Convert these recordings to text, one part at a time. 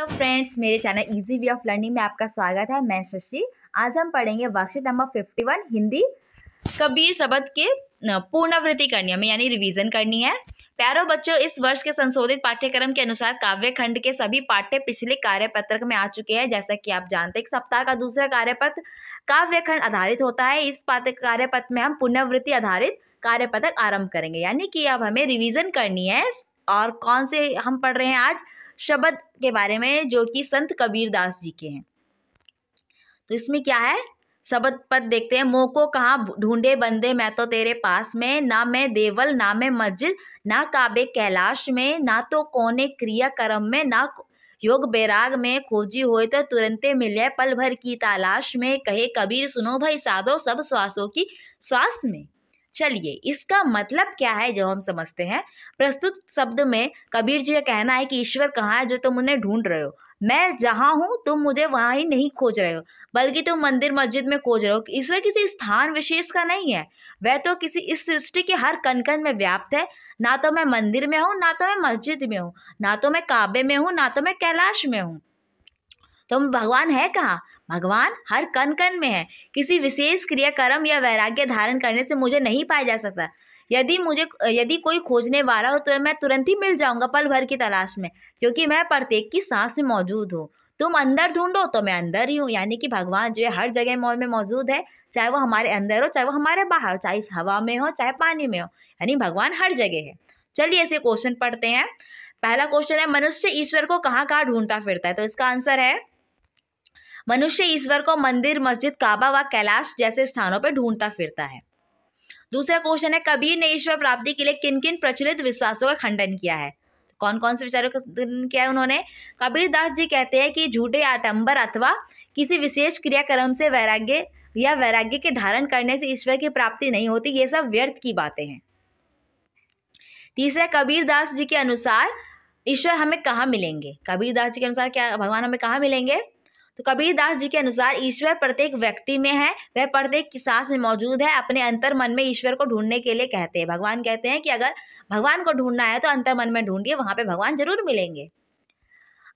hello friends मेरे channel easy way of learning में आपका स्वागत है मैं शशि आज हम पढ़ेंगे worksheet number fifty one Hindi Kabir शब्द के पूर्णावृत्ति करनी है यानी रिवीजन करनी है प्यारो बच्चों इस वर्ष के संशोधित पाठ्यक्रम के अनुसार काव्य खंड के सभी पाठ्य पिछले कार्यपत्रक में आ चुके हैं जैसा कि आप जानते हैं सप्ताह का दूसरा कार्यपत्र काव्य खंड आधारित होता है इस पाठ्य कार्यपत्र में हम पुनर्वृत्ति आधारित कार्यपत्रक आरंभ करेंगे यानी कि अब हमें रिवीजन करनी है और कौन से हम पढ़ रहे हैं आज शब्द के बारे में जो कि संत कबीर दास जी के हैं तो इसमें क्या है शब्द पद देखते हैं मोह को कहाँ ढूंढे बंदे मैं तो तेरे पास में ना मैं देवल ना मैं मस्जिद ना काबे कैलाश में ना तो कोने क्रिया कर्म में ना योग बैराग में खोजी हो तो तुरंत मिले पल भर की तलाश में कहे कबीर सुनो भाई साधो सब श्वासों की श्वास में चलिए इसका मतलब क्या है जो हम समझते हैं प्रस्तुत शब्द में कबीर जी का कहना है कि ईश्वर कहाँ है जो तुम उन्हें ढूंढ रहे हो मैं जहाँ हूँ तुम मुझे वहाँ ही नहीं खोज रहे हो बल्कि तुम मंदिर मस्जिद में खोज रहे हो ईश्वर किसी स्थान विशेष का नहीं है वह तो किसी इस सृष्टि के हर कनकन में व्याप्त है ना तो मैं मंदिर में हूँ ना तो मैं मस्जिद में हूँ ना तो मैं काबे में हूँ ना तो मैं कैलाश में हूँ तो हम भगवान है कहाँ भगवान हर कण कण में है किसी विशेष क्रियाकर्म या वैराग्य धारण करने से मुझे नहीं पाया जा सकता यदि मुझे यदि कोई खोजने वाला हो तो मैं तुरंत ही मिल जाऊंगा पल भर की तलाश में क्योंकि मैं प्रत्येक की सांस में मौजूद हूँ तुम अंदर ढूंढो तो मैं अंदर ही हूँ यानी कि भगवान जो है हर जगह मौज में मौजूद है चाहे वो हमारे अंदर हो चाहे वो हमारे बाहर चाहे इस हवा में हो चाहे पानी में हो यानी भगवान हर जगह है चलिए ऐसे क्वेश्चन पढ़ते हैं पहला क्वेश्चन है मनुष्य ईश्वर को कहाँ कहाँ ढूंढता फिरता है तो इसका आंसर है मनुष्य ईश्वर को मंदिर मस्जिद काबा व कैलाश जैसे स्थानों पर ढूंढता फिरता है दूसरा क्वेश्चन है कबीर ने ईश्वर प्राप्ति के लिए किन किन प्रचलित विश्वासों का खंडन किया है कौन कौन से विचारों का खंडन किया है उन्होंने कबीर दास जी कहते हैं कि झूठे आटंबर अथवा किसी विशेष क्रियाक्रम से वैराग्य या वैराग्य के धारण करने से ईश्वर की प्राप्ति नहीं होती ये सब व्यर्थ की बातें हैं तीसरा कबीर दास जी के अनुसार ईश्वर हमें कहाँ मिलेंगे कबीर दास जी के अनुसार क्या भगवान हमें कहाँ मिलेंगे तो कबीरदास जी के अनुसार ईश्वर प्रत्येक व्यक्ति में है वह प्रत्येक सांस में मौजूद है अपने अंतर मन में ईश्वर को ढूंढने के लिए कहते हैं भगवान कहते हैं कि अगर भगवान को ढूंढना है तो अंतर मन में ढूंढिए वहाँ पे भगवान जरूर मिलेंगे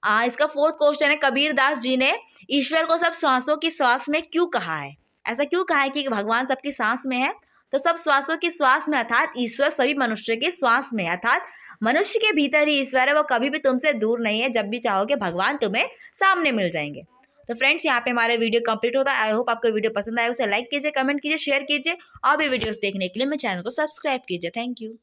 आ, इसका फोर्थ क्वेश्चन है कबीरदास जी ने ईश्वर को सब श्वासों की श्वास में क्यों कहा है ऐसा क्यों कहा है कि भगवान सबकी सांस में है तो सब श्वासों की श्वास में अर्थात ईश्वर सभी मनुष्य की श्वास में अर्थात मनुष्य के भीतर ही ईश्वर है वो कभी भी तुमसे दूर नहीं है जब भी चाहोगे भगवान तुम्हें सामने मिल जाएंगे तो फ्रेंड्स यहाँ पे हमारा वीडियो कंप्लीट होता है आई होप आपको वीडियो पसंद आया उसे लाइक कीजिए कमेंट कीजिए शेयर कीजिए और भी वीडियोस देखने के लिए मेरे चैनल को सब्सक्राइब कीजिए थैंक यू